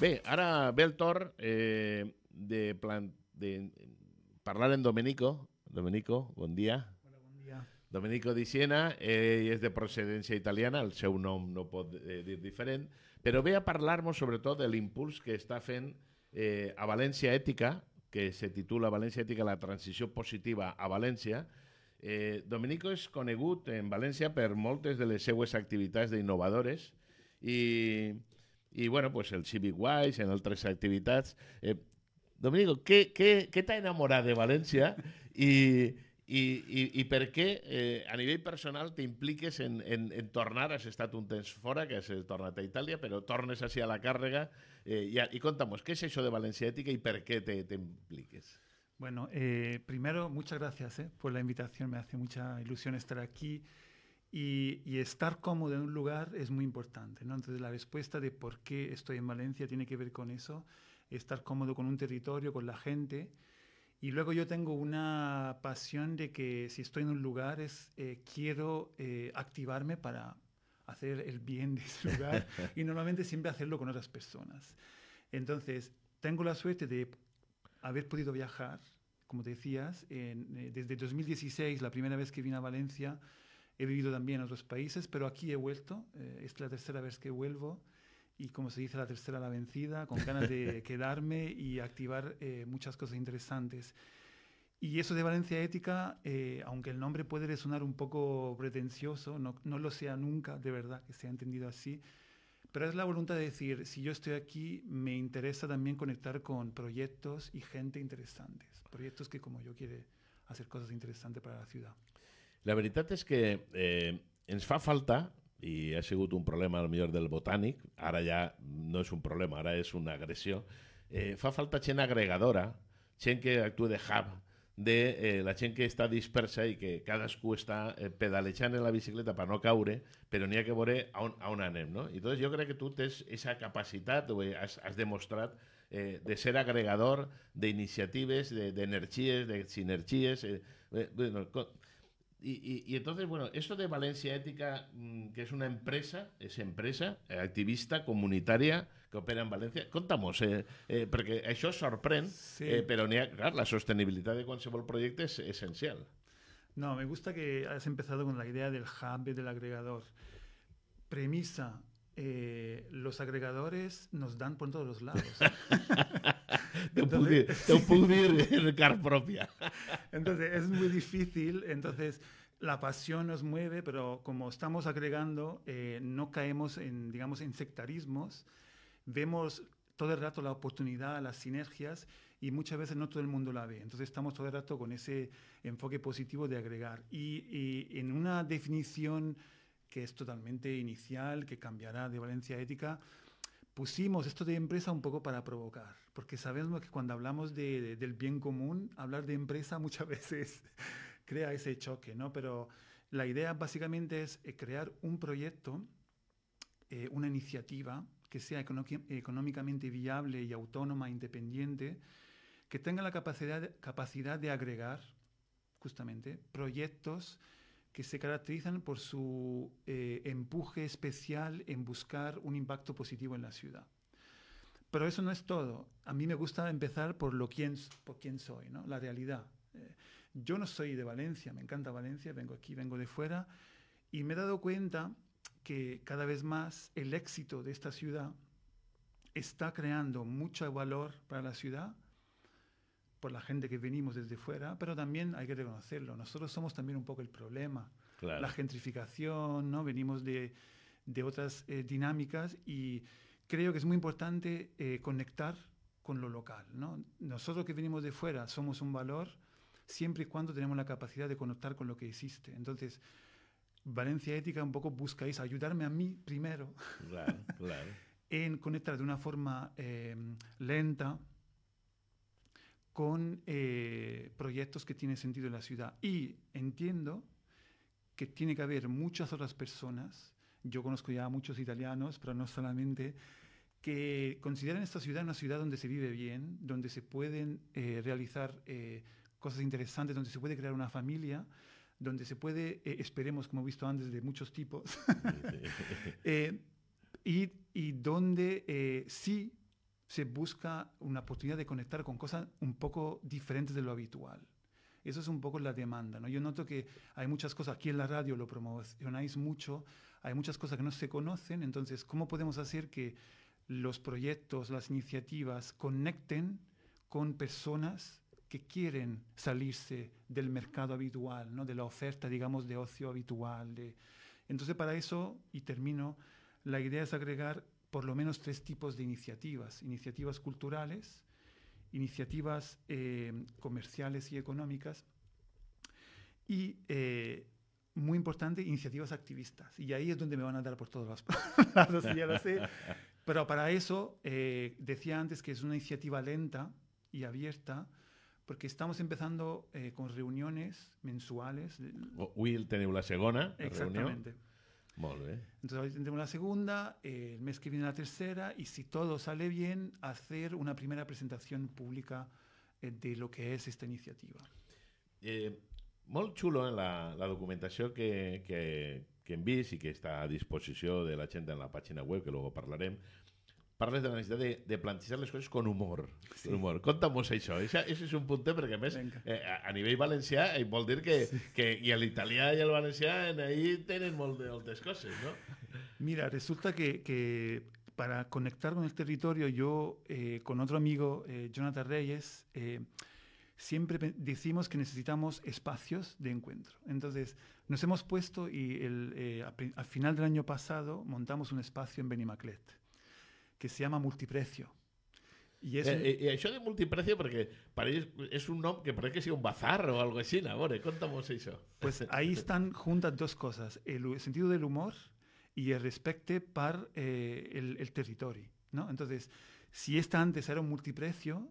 Bé, ara ve el torn eh, de, plan, de parlar en Domenico. Domenico, bon dia. Hola, bon dia. Domenico Di Siena, eh, és de procedència italiana, el seu nom no pot eh, dir diferent, però ve a parlar-nos sobretot de l'impuls que està fent eh, a València Ètica, que se titula València Ètica, la transició positiva a València. Eh, Domenico és conegut en València per moltes de les seues activitats d'innovadores i Y bueno, pues el Civic Wise, en otras actividades. Eh, ¿qué qué què, què de Valencia? ¿Y por qué, eh, a nivel personal te en, en, en tornar? Has estat un temps fora, que has tornat a Italia, pero tornes así a la carga. Eh, y conta'mos, ¿qué es eso de Valencia Ética y por qué te impliques? Bueno, eh, primero, muchas gracias por la invitación. Me hace mucha ilusión estar aquí. Y, estar cómodo en un lugar es muy importante, ¿no? Entonces la respuesta de por qué estoy en Valencia tiene que ver con eso, estar cómodo con un territorio, con la gente. Y luego yo tengo una pasión de que si estoy en un lugar es, eh, quiero eh, activarme para hacer el bien de ese lugar y normalmente siempre hacerlo con otras personas. Entonces, tengo la suerte de haber podido viajar, como te decías, eh, desde 2016, la primera vez que vine a Valencia, He vivido también en otros países, pero aquí he vuelto. Eh, es la tercera vez que vuelvo y como se dice, la tercera la vencida, con ganas de quedarme y activar eh, muchas cosas interesantes. Y eso de Valencia Ética, eh, aunque el nombre puede sonar un poco pretencioso, no, no, lo sea nunca, de verdad, que sea entendido así, pero es la voluntad de decir, si yo estoy aquí, me interesa también conectar con proyectos y gente interesantes, proyectos que como yo quiere hacer cosas interesantes para la ciudad. La veritat és que eh, ens fa falta, i ha sigut un problema al millor del botànic, ara ja no és un problema, ara és una agressió, eh, fa falta gent agregadora, gent que actua de hub, de eh, la gent que està dispersa i que cadascú està eh, pedalejant en la bicicleta per no caure, però n'hi ha que veure a on, on anem, no? I Llavors jo crec que tu tens aquesta capacitat, o eh, has, has demostrat, eh, de ser agregador d'iniciatives, d'energies, de, de sinergies... eh, bueno, Y, entonces, bueno, esto de Valencia Ética, mm, que es una empresa, es empresa eh, activista comunitaria que opera en Valencia, contamos, eh, eh, porque eso sorprende, pero ni la sostenibilidad de cualquier proyecto es esencial. No, me gusta que has empezado con la idea del hub, del agregador. Premisa, los agregadores nos dan por todos los lados. te entonces, propia. Entonces, es muy difícil. Entonces, la pasión nos mueve, pero como estamos agregando, eh, no caemos en, digamos, en sectarismos. Vemos todo el rato la oportunidad, las sinergias, y muchas veces no todo el mundo la ve. Entonces estamos todo el rato con ese enfoque positivo de agregar. y en una definición que es totalmente inicial, que cambiará de valencia ética, pusimos esto de empresa un poco para provocar porque sabemos que cuando hablamos del bien común, hablar de empresa muchas veces crea ese choque, ¿no? Pero la idea básicamente es eh, crear un proyecto, eh, una iniciativa que sea económicamente viable y autónoma, independiente, que tenga la capacidad, capacidad de agregar justamente proyectos que se caracterizan por su eh, empuje especial en buscar un impacto positivo en la ciudad. Pero eso no es todo. A mí me gusta empezar por lo quién, por quién soy, ¿no? la realidad. Eh, yo no soy de Valencia, me encanta Valencia, vengo aquí, vengo de fuera, y me he dado cuenta que cada vez más el éxito de esta ciudad está creando mucho valor para la ciudad, por la gente que venimos desde fuera, pero también hay que reconocerlo, nosotros somos también un poco el problema. La gentrificación, ¿no? venimos de, de otras eh, dinámicas y creo que es muy importante eh, conectar con lo local. ¿no? Nosotros que venimos de fuera somos un valor siempre y cuando tenemos la capacidad de conectar con lo que existe. Entonces, Valencia Ética un poco busca ayudarme a mí primero en conectar de una forma eh, lenta con eh, proyectos que tienen sentido en la ciudad. Y entiendo que tiene que haber muchas otras personas. Yo conozco ya a muchos italianos, pero no solamente que consideren esta ciudad una ciudad donde se vive bien, donde se pueden eh, realizar eh, cosas interesantes, donde se puede crear una familia, donde se puede, eh, esperemos, como he visto antes, de muchos tipos, y, y, donde sí se busca una oportunidad de conectar con cosas un poco diferentes de lo habitual. Eso es un poco la demanda, ¿no? Yo noto que hay muchas cosas, aquí en la radio lo promocionáis mucho, hay muchas cosas que no se conocen, entonces, ¿cómo podemos hacer que los proyectos, las iniciativas conecten con personas que quieren salirse del mercado habitual, ¿no? de la oferta, digamos, de ocio habitual. Entonces, para eso, y termino, la idea es agregar por lo menos tres tipos de iniciativas. Iniciativas culturales, iniciativas eh, comerciales y económicas y, eh, muy importante, iniciativas activistas. Y ahí es donde me van a dar por todos las lados, ya lo sé. Pero para eso, eh, decía antes que es una iniciativa lenta y abierta, porque estamos empezando eh, con reuniones mensuales. Will tenemos la segunda Exactamente. Entonces hoy tenemos la segunda, eh, el mes que viene la tercera, y si todo sale bien, hacer una primera presentación pública de lo que es esta iniciativa. Eh, chulo la, documentación que, en hem y que está a disposición de la gent en la página web, que luego hablaremos, parles de la necesidad de, plantear las cosas con humor. Con humor. contamos eso, això. es un punto porque a nivel valenciano, eh, a, nivel y eh, que, sí. que i l'italià el ahí tienen molt de, moltes no? Mira, resulta que, para conectar con el territorio yo, eh, con otro amigo, eh, Jonathan Reyes, siempre decimos que necesitamos espacios de encuentro. Entonces, nos hemos puesto y el, eh, al final del año pasado montamos un espacio en Benimaclet que se llama Multiprecio. Y eh, eh, eso de multiprecio porque para ellos es un nombre que parece que sea un bazar o algo así, Nabore. Contamos eso. Pues ahí están juntas dos cosas, el sentido del humor y el respeto para el, el, territorio. ¿no? Entonces, si esta antes era un multiprecio,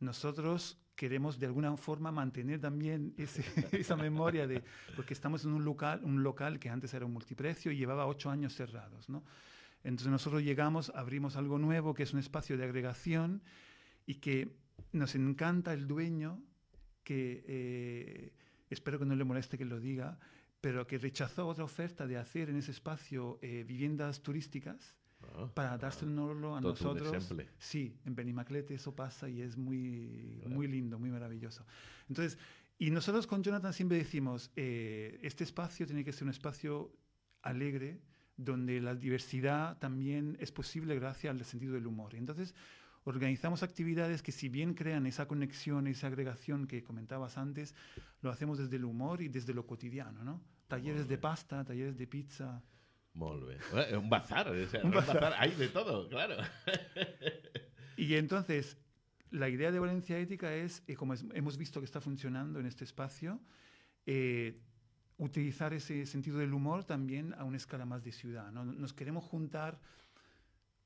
nosotros queremos de alguna forma mantener también esa memoria de, porque estamos en un local, un local que antes era un multiprecio y llevaba ocho años cerrados, Entonces nosotros llegamos, abrimos algo nuevo que es un espacio de agregación y que nos encanta el dueño que, eh, espero que no le moleste que lo diga, pero que rechazó otra oferta de hacer en ese espacio eh, viviendas turísticas Ah. para el a nosotros. Sí, en Benimaclete eso pasa y es muy, muy lindo, muy maravilloso. Entonces, y nosotros con Jonathan siempre decimos, eh, este espacio tiene que ser un espacio alegre, donde la diversidad también es posible gracias al sentido del humor. Y entonces, organizamos actividades que si bien crean esa conexión, esa agregación que comentabas antes, lo hacemos desde el humor y desde lo cotidiano, ¿no? Talleres de pasta, talleres de pizza. Molt es eh, Un bazar, Hay de todo, claro. y entonces, la idea de Valencia Ética es, eh, como hemos visto que está funcionando en este espacio, eh, utilizar ese sentido del humor también a una escala más de ciudad. ¿no? Nos queremos juntar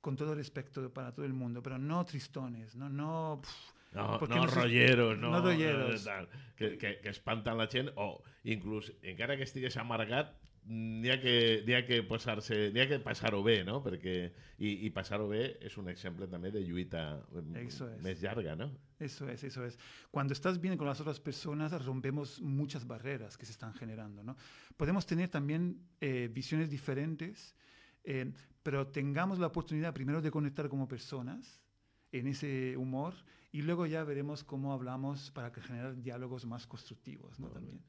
con todo respeto para todo el mundo, pero no tristones, no, no, rolleros, no, que, espantan la gente o en cara que estigues amargado Día que, pasar que ve, día que pasar no? Y y o passar es un ejemplo también de lluita um, eso no? Eso es, eso es. Cuando estás bien con las otras personas, rompemos muchas barreras que se están generando, ¿no? Podemos tener también eh, visiones diferentes, eh, pero tengamos la oportunidad primero de conectar como personas en ese humor y luego ya veremos cómo hablamos para generar diálogos más constructivos, ¿no? También.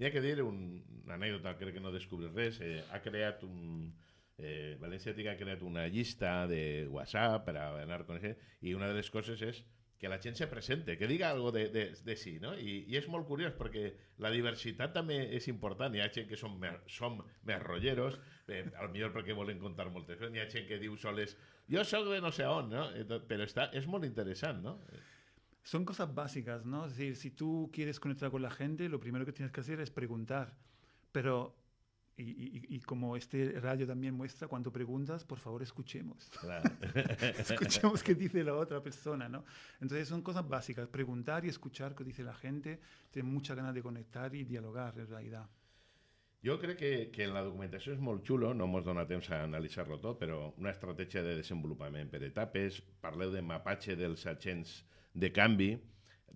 N'hi ha que dir un, una anècdota, crec que no descobreix res. Eh, ha creat un... Eh, València Tica ha creat una llista de WhatsApp per a anar coneixent i una de les coses és que la gent se presente, que diga algo de, de, de sí, no? I, I és molt curiós perquè la diversitat també és important. Hi ha gent que som, mer, som més rolleros, eh, al millor perquè volen contar moltes coses. Hi ha gent que diu soles, jo sóc de no sé on, no? Però està, és molt interessant, no? son cosas básicas, ¿no? Es decir, si tú quieres conectar con la gente, lo primero que tienes que hacer es preguntar. Pero, y, como este radio también muestra, cuando preguntas, por favor, escuchemos. Claro. escuchemos qué dice la otra persona, ¿no? Entonces, son cosas básicas. Preguntar y escuchar qué dice la gente. Tienes muchas ganas de conectar y dialogar, en realidad. Yo creo que, que en la documentación es muy chulo. no ens dona temps a analizarlo todo, pero una estrategia de desenvolvimiento en etapes, parleu de mapache del agents de canvi,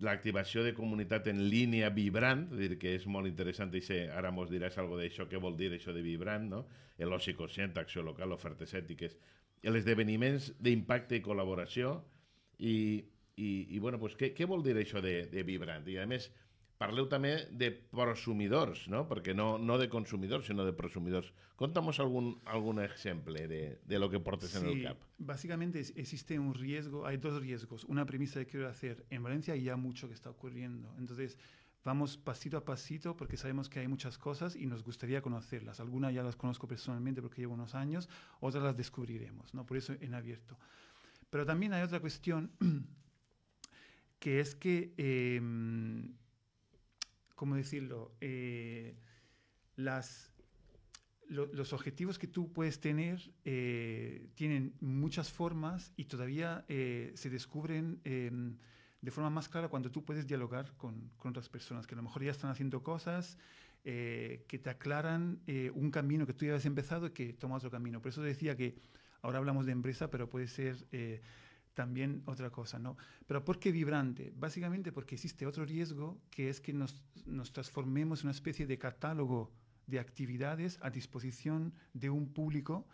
l'activació de comunitat en línia vibrant, és dir, que és molt interessant, i sé, ara mos diràs algo d'això, què vol dir això de vibrant, no? l'oci conscient, acció local, ofertes ètiques, els esdeveniments d'impacte i col·laboració, i, i, i bueno, pues, què, què vol dir això de, de vibrant? I a més, parleu también de prosumidores, no? Porque no, no de consumidores, sino de prosumidores. Contamos algún, algún ejemplo de, de lo que portes en el cap. Básicamente existe un riesgo, hay dos riesgos. Una premisa que quiero hacer. En Valencia hay ya mucho que está ocurriendo. Entonces, vamos pasito a pasito porque sabemos que hay muchas cosas y nos gustaría conocerlas. Algunas ya las conozco personalmente porque llevo unos años, otras las descubriremos, ¿no? Por eso en abierto. Pero también hay otra cuestión que es que em, ¿cómo decirlo? Eh, los objetivos que tú puedes tener eh, tienen muchas formas y todavía eh, se descubren em, de forma más clara cuando tú puedes dialogar con, otras personas que a lo mejor ya están haciendo cosas que te aclaran un camino que tú ya habías empezado y que tomas otro camino. Por eso decía que ahora hablamos de empresa, pero puede ser también otra cosa, ¿no? Pero ¿por qué vibrante? Básicamente porque existe otro riesgo que es que nos, transformemos en una especie de catálogo de actividades a disposición de un público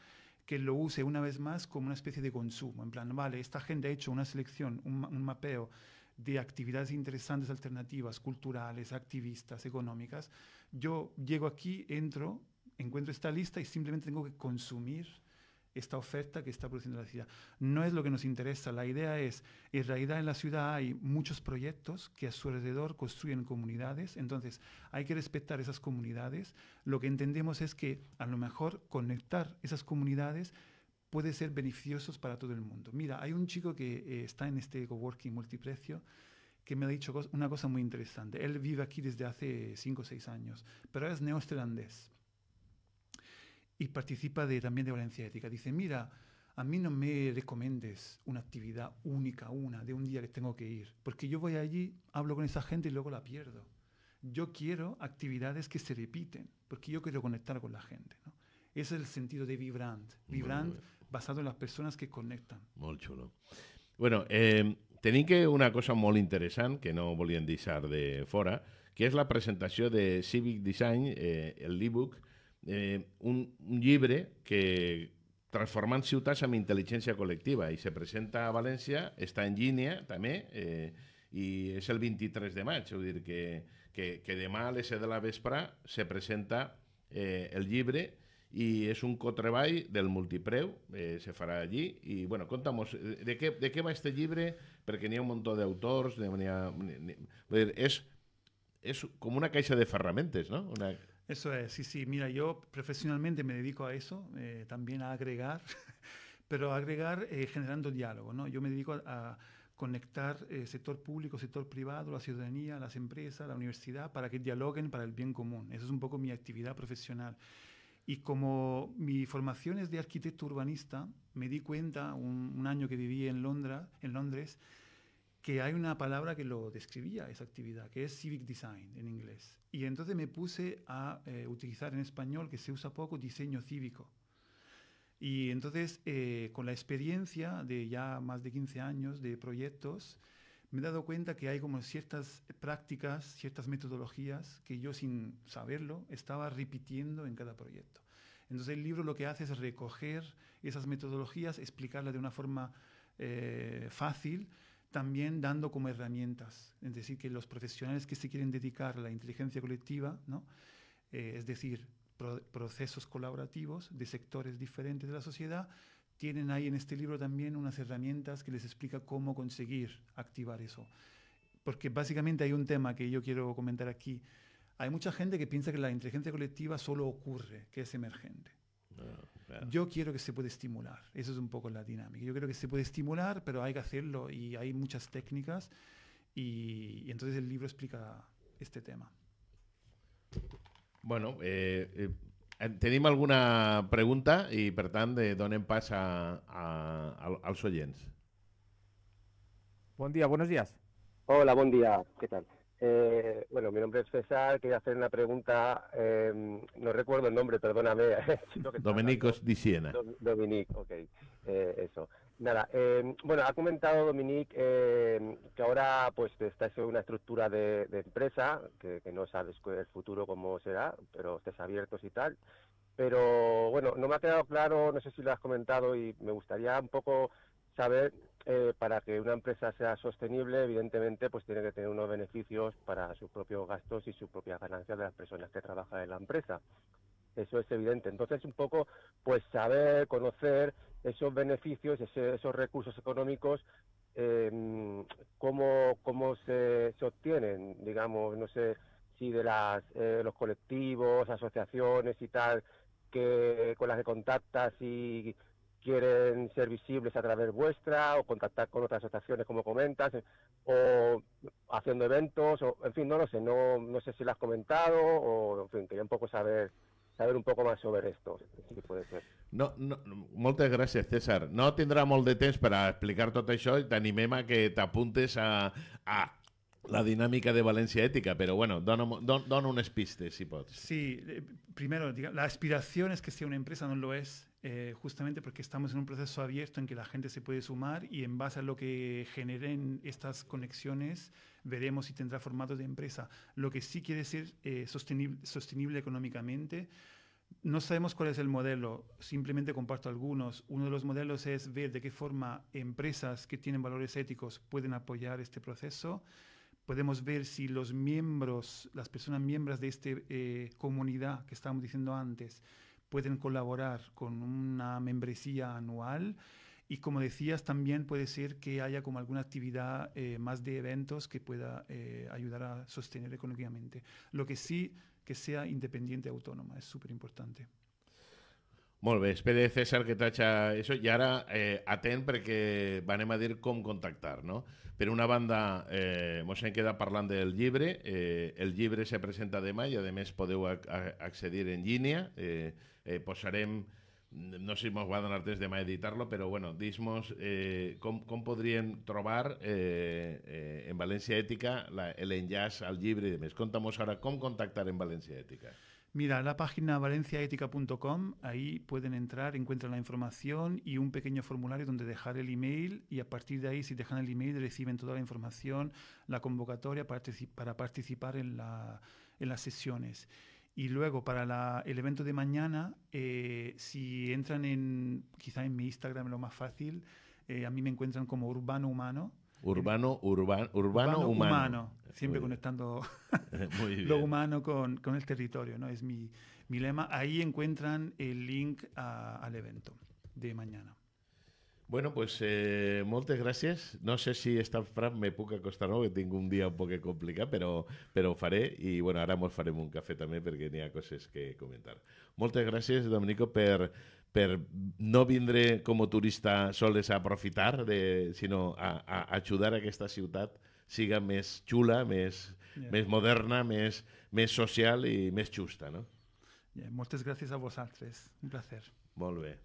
que lo use una vez más como una especie de consumo. En plan, vale, esta gente ha hecho una selección, un mapeo de actividades interesantes, alternativas, culturales, activistas, económicas. Yo llego aquí, entro, encuentro esta lista y simplemente tengo que consumir esta oferta que está produciendo la ciudad. No es lo que nos interesa. La idea es, en realidad en la ciudad hay muchos proyectos que a su alrededor construyen comunidades, entonces hay que respetar esas comunidades. Lo que entendemos es que a lo mejor conectar esas comunidades puede ser beneficiosos para todo el mundo. Mira, hay un chico que eh, está en este coworking multiprecio que me ha dicho una cosa muy interesante. Él vive aquí desde hace 5 o 6 años, pero es neozelandés y participa de, también de valencia ética. Dice, mira, a mí no me recomiendes una actividad única, una, de un día que tengo que ir, porque yo voy allí, hablo con esa gente y luego la pierdo. Yo quiero actividades que se repiten, porque yo quiero conectar con la gente. ¿no? Ese es el sentido de Vibrant. Vibrant basado en las personas que conectan. Muy chulo. Bueno, eh, que una cosa muy interesante que no volví a envisar de fora, que es la presentación de Civic Design, eh, el e-book, eh, un, un llibre que Transformant ciutats amb intel·ligència col·lectiva i se presenta a València, està en línia també eh, i és el 23 de maig, vull dir que, que, que demà a les 7 de la vespre se presenta eh, el llibre i és un cotreball del multipreu, eh, se farà allí, i bueno, conta'm, eh, de què, de què va este llibre? Perquè n'hi ha un munt d'autors, n'hi ha... Vull dir, és, és com una caixa de ferramentes, no? Una... Eso es, sí, sí. Mira, yo profesionalmente me dedico a eso, eh, también a agregar, pero agregar eh, generando diálogo, ¿no? Yo me dedico a, conectar eh, sector público, sector privado, la ciudadanía, las empresas, la universidad, para que dialoguen para el bien común. Esa es un poco mi actividad profesional. Y como mi formación es de arquitecto urbanista, me di cuenta un, un año que viví en, Londra, en Londres que hay una palabra que lo describía esa actividad, que es civic design en inglés. Y entonces me puse a eh, utilizar en español, que se usa poco, diseño cívico. Y entonces, eh, con la experiencia de ya más de 15 años de proyectos, me he dado cuenta que hay como ciertas prácticas, ciertas metodologías que yo sin saberlo estaba repitiendo en cada proyecto. Entonces el libro lo que hace es recoger esas metodologías, explicarlas de una forma eh, fácil también dando como herramientas, es decir, que los profesionales que se quieren dedicar a la inteligencia colectiva, ¿no? Eh, es decir, procesos colaborativos de sectores diferentes de la sociedad, tienen ahí en este libro también unas herramientas que les explica cómo conseguir activar eso. Porque básicamente hay un tema que yo quiero comentar aquí. Hay mucha gente que piensa que la inteligencia colectiva solo ocurre, que es emergente. Ah. Yo quiero que se pueda estimular. eso es un poco la dinámica. Yo creo que se puede estimular, pero hay que hacerlo y hay muchas técnicas. Y, entonces el libro explica este tema. Bueno, eh, eh, tenemos alguna pregunta y por de, Don en a, a, a, Buen día, buenos días. Hola, buen día. ¿Qué tal? Eh, bueno, mi nombre es César, quería hacer una pregunta, em, no recuerdo el nombre, perdóname. Dominicos Diciena. Siena. ok, eh, eso. Nada, em, bueno, ha comentado Dominique em, que ahora pues está en una estructura de, empresa, que, que, no sabes el futuro cómo será, pero estés abiertos y tal. Pero bueno, no me ha quedado claro, no sé si lo has comentado y me gustaría un poco saber eh, para que una empresa sea sostenible, evidentemente, pues tiene que tener unos beneficios para sus propios gastos y sus propias ganancias de las personas que trabajan en la empresa. Eso es evidente. Entonces, un poco, pues saber, conocer esos beneficios, esos recursos económicos, em, cómo, cómo se, se, obtienen, digamos, no sé si de las, eh, los colectivos, asociaciones y tal, que con las que contactas y quieren ser visibles a través vuestra o contactar con otras asociaciones como comentas o haciendo eventos o en fin no lo sé no no sé si lo has comentado o en fin quería un poco saber saber un poco más sobre esto si puede ser no, no, César. No tendrá molt de temps explicar tot això i t'animem a que te a, a la dinámica de Valencia ética, pero bueno, dona un unas si puedes. Sí, eh, primero, la aspiración es que sea una empresa, no lo es. Eh, justamente porque estamos en un proceso abierto en que la gente se puede sumar y en base a lo que generen estas conexiones veremos si tendrá formato de empresa. Lo que sí quiere ser eh, sostenible, económicamente. No sabemos cuál es el modelo, simplemente comparto algunos. Uno de los modelos es ver de qué forma empresas que tienen valores éticos pueden apoyar este proceso. Podemos ver si los miembros, las personas miembros de esta eh, comunidad que estábamos diciendo antes, pueden colaborar con una membresía anual. Y como decías, también puede ser que haya como alguna actividad eh, más de eventos que pueda eh, ayudar a sostener económicamente. Lo que sí que sea independiente, autónoma, es súper importante. Molt bé, espera César que tatxa això i ara eh, atent perquè anem a dir com contactar, no? Per una banda, eh, mos hem quedat parlant del llibre, eh, el llibre se presenta demà i a més podeu ac accedir en línia, eh, eh, posarem no sé si mos va donar temps demà a editar-lo, però bueno, dismos eh, com, com podríem trobar eh, eh, en València Ètica l'enllaç al llibre i demés. Conta'm ara com contactar en València Ètica. Mira, la página valenciaetica.com, ahí pueden entrar, encuentran la información y un pequeño formulario donde dejar el email y a partir de ahí, si dejan el email, reciben toda la información, la convocatoria para, participar en, las sesiones. Y luego para el evento de mañana, eh, si entran en, quizá en mi Instagram, lo más fácil, eh, a mí me encuentran como Urbano Humano Urbano, urbano, urbano, humano. Siempre conectando lo humano con, con, el territorio, ¿no? Es mi, mi lema. Ahí encuentran el link al evento de mañana. Bueno, pues eh, muchas gracias. No sé si esta frase me puede costar, no, que tengo un día un poco complicado, pero pero haré. faré y bueno, ahora nos faremos un café también porque tenía cosas que comentar. Muchas gracias, Domenico, por... per no vindre com a turista sols a aprofitar, de, sinó a, a ajudar a aquesta ciutat siga més xula, més, yeah. més moderna, més, més social i més justa. No? Yeah, moltes gràcies a vosaltres. Un placer. Molt bé.